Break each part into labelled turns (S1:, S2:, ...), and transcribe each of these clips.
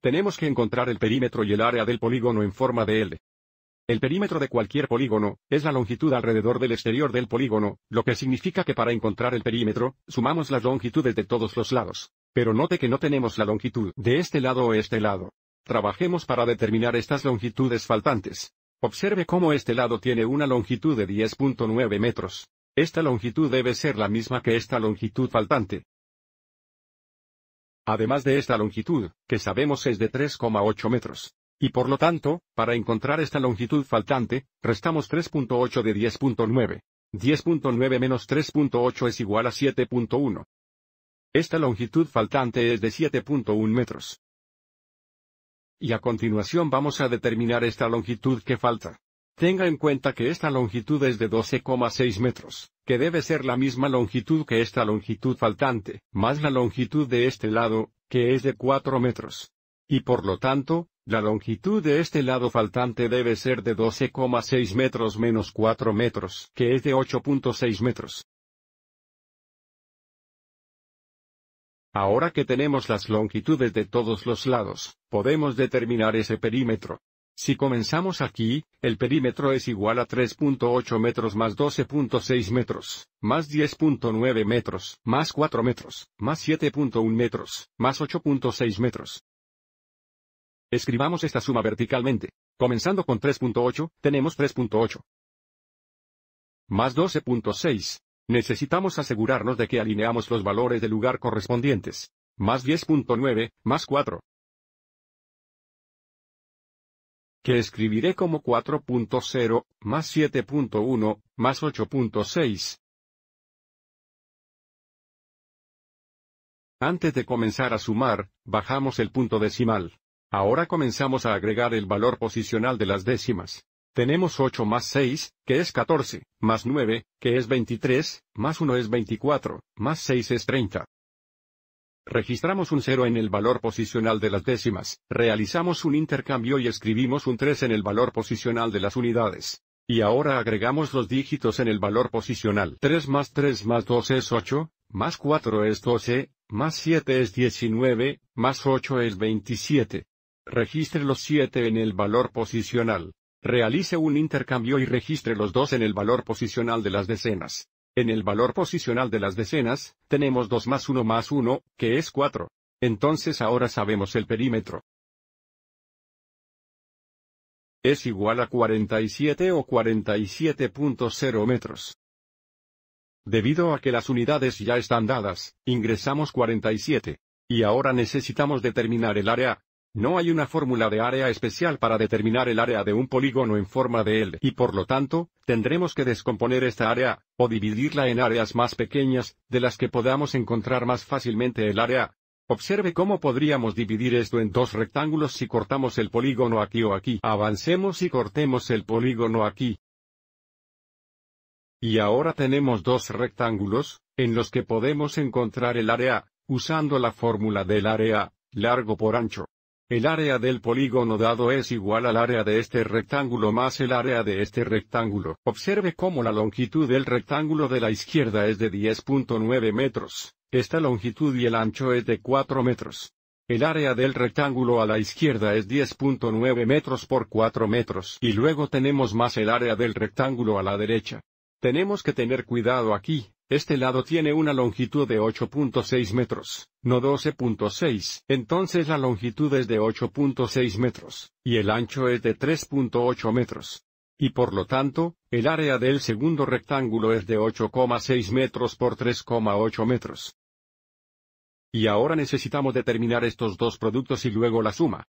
S1: tenemos que encontrar el perímetro y el área del polígono en forma de L. El perímetro de cualquier polígono, es la longitud alrededor del exterior del polígono, lo que significa que para encontrar el perímetro, sumamos las longitudes de todos los lados. Pero note que no tenemos la longitud de este lado o este lado. Trabajemos para determinar estas longitudes faltantes. Observe cómo este lado tiene una longitud de 10.9 metros. Esta longitud debe ser la misma que esta longitud faltante. Además de esta longitud, que sabemos es de 3,8 metros. Y por lo tanto, para encontrar esta longitud faltante, restamos 3.8 de 10.9. 10.9 menos 3.8 es igual a 7.1. Esta longitud faltante es de 7.1 metros. Y a continuación vamos a determinar esta longitud que falta. Tenga en cuenta que esta longitud es de 12,6 metros, que debe ser la misma longitud que esta longitud faltante, más la longitud de este lado, que es de 4 metros. Y por lo tanto, la longitud de este lado faltante debe ser de 12,6 metros menos 4 metros, que es de 8.6 metros. Ahora que tenemos las longitudes de todos los lados, podemos determinar ese perímetro. Si comenzamos aquí, el perímetro es igual a 3.8 metros más 12.6 metros, más 10.9 metros, más 4 metros, más 7.1 metros, más 8.6 metros. Escribamos esta suma verticalmente. Comenzando con 3.8, tenemos 3.8. Más 12.6. Necesitamos asegurarnos de que alineamos los valores del lugar correspondientes. Más 10.9, más 4, que escribiré como 4.0, más 7.1, más 8.6. Antes de comenzar a sumar, bajamos el punto decimal. Ahora comenzamos a agregar el valor posicional de las décimas. Tenemos 8 más 6, que es 14, más 9, que es 23, más 1 es 24, más 6 es 30 registramos un 0 en el valor posicional de las décimas, realizamos un intercambio y escribimos un 3 en el valor posicional de las unidades. Y ahora agregamos los dígitos en el valor posicional. 3 más 3 más 2 es 8, más 4 es 12, más 7 es 19, más 8 es 27. Registre los 7 en el valor posicional. Realice un intercambio y registre los 2 en el valor posicional de las decenas. En el valor posicional de las decenas, tenemos 2 más 1 más 1, que es 4. Entonces ahora sabemos el perímetro. Es igual a 47 o 47.0 metros. Debido a que las unidades ya están dadas, ingresamos 47. Y ahora necesitamos determinar el área, no hay una fórmula de área especial para determinar el área de un polígono en forma de L y por lo tanto, tendremos que descomponer esta área, o dividirla en áreas más pequeñas, de las que podamos encontrar más fácilmente el área. Observe cómo podríamos dividir esto en dos rectángulos si cortamos el polígono aquí o aquí. Avancemos y cortemos el polígono aquí. Y ahora tenemos dos rectángulos, en los que podemos encontrar el área, usando la fórmula del área, largo por ancho. El área del polígono dado es igual al área de este rectángulo más el área de este rectángulo. Observe cómo la longitud del rectángulo de la izquierda es de 10.9 metros, esta longitud y el ancho es de 4 metros. El área del rectángulo a la izquierda es 10.9 metros por 4 metros y luego tenemos más el área del rectángulo a la derecha. Tenemos que tener cuidado aquí, este lado tiene una longitud de 8.6 metros, no 12.6, entonces la longitud es de 8.6 metros, y el ancho es de 3.8 metros. Y por lo tanto, el área del segundo rectángulo es de 8,6 metros por 3,8 metros. Y ahora necesitamos determinar estos dos productos y luego la suma.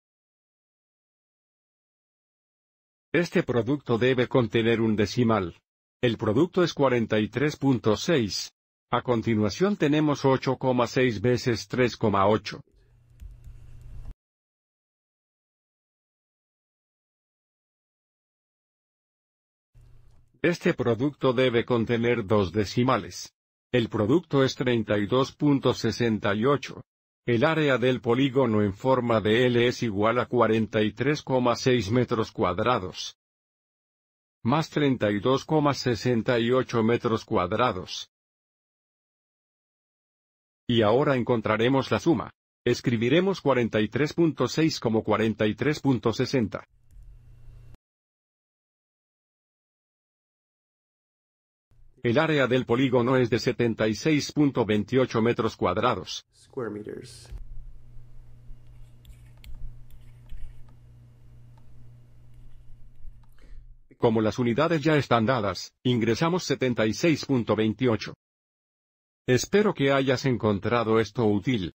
S1: Este producto debe contener un decimal, el producto es 43.6. A continuación tenemos 8,6 veces 3,8. Este producto debe contener dos decimales. El producto es 32.68. El área del polígono en forma de L es igual a 43,6 metros cuadrados más 32,68 metros cuadrados. Y ahora encontraremos la suma. Escribiremos 43.6 como 43.60. El área del polígono es de 76.28 metros cuadrados. Como las unidades ya están dadas, ingresamos 76.28. Espero que hayas encontrado esto útil.